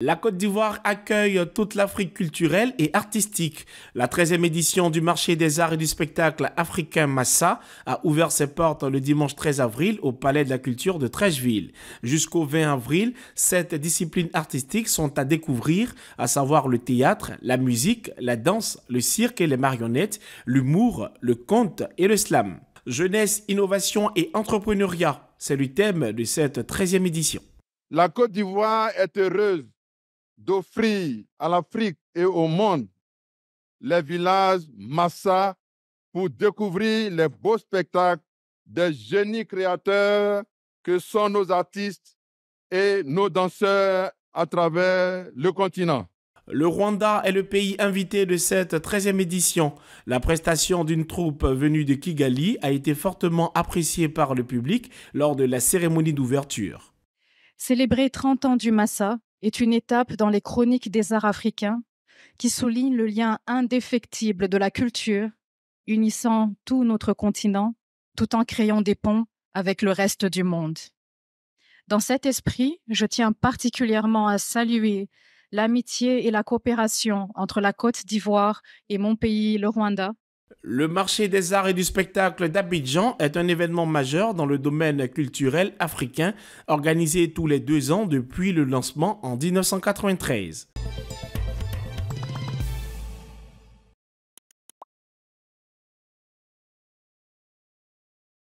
La Côte d'Ivoire accueille toute l'Afrique culturelle et artistique. La 13e édition du marché des arts et du spectacle africain Massa a ouvert ses portes le dimanche 13 avril au Palais de la Culture de Trècheville. Jusqu'au 20 avril, sept disciplines artistiques sont à découvrir, à savoir le théâtre, la musique, la danse, le cirque et les marionnettes, l'humour, le conte et le slam. Jeunesse, innovation et entrepreneuriat, c'est le thème de cette 13e édition. La Côte d'Ivoire est heureuse d'offrir à l'Afrique et au monde les villages Massa pour découvrir les beaux spectacles des génies créateurs que sont nos artistes et nos danseurs à travers le continent. Le Rwanda est le pays invité de cette 13e édition. La prestation d'une troupe venue de Kigali a été fortement appréciée par le public lors de la cérémonie d'ouverture. Célébrer 30 ans du Massa, est une étape dans les chroniques des arts africains qui souligne le lien indéfectible de la culture unissant tout notre continent tout en créant des ponts avec le reste du monde. Dans cet esprit, je tiens particulièrement à saluer l'amitié et la coopération entre la Côte d'Ivoire et mon pays, le Rwanda, le marché des arts et du spectacle d'Abidjan est un événement majeur dans le domaine culturel africain organisé tous les deux ans depuis le lancement en 1993.